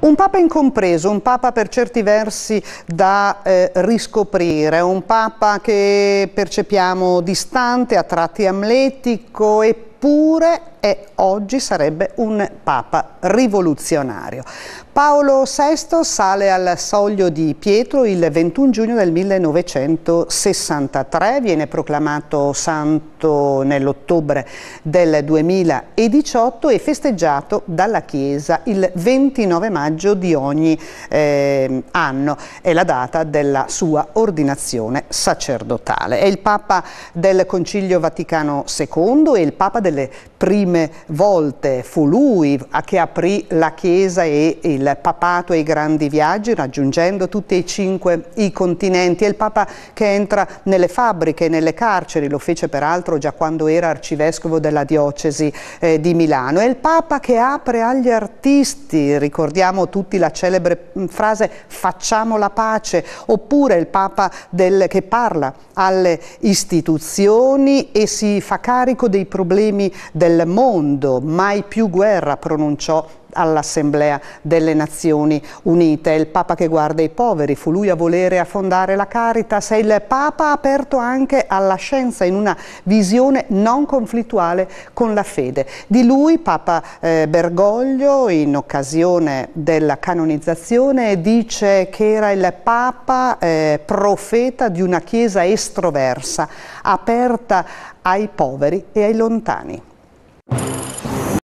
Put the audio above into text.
Un Papa incompreso, un Papa per certi versi da eh, riscoprire, un Papa che percepiamo distante, a tratti amletico e eppure è, oggi sarebbe un papa rivoluzionario. Paolo VI sale al soglio di Pietro il 21 giugno del 1963, viene proclamato santo nell'ottobre del 2018 e festeggiato dalla Chiesa il 29 maggio di ogni eh, anno, è la data della sua ordinazione sacerdotale. È il Papa del Concilio Vaticano II e il Papa del delle prime volte, fu lui che aprì la Chiesa e il papato ai grandi viaggi raggiungendo tutti e cinque i continenti. È il Papa che entra nelle fabbriche, e nelle carceri, lo fece peraltro già quando era arcivescovo della diocesi eh, di Milano. È il Papa che apre agli artisti, ricordiamo tutti la celebre frase facciamo la pace, oppure il Papa del, che parla alle istituzioni e si fa carico dei problemi primi del mondo, mai più guerra pronunciò all'Assemblea delle Nazioni Unite. È il Papa che guarda i poveri, fu lui a volere affondare la Caritas, è il Papa aperto anche alla scienza in una visione non conflittuale con la fede. Di lui Papa eh, Bergoglio in occasione della canonizzazione dice che era il Papa eh, profeta di una chiesa estroversa, aperta ai poveri e ai lontani.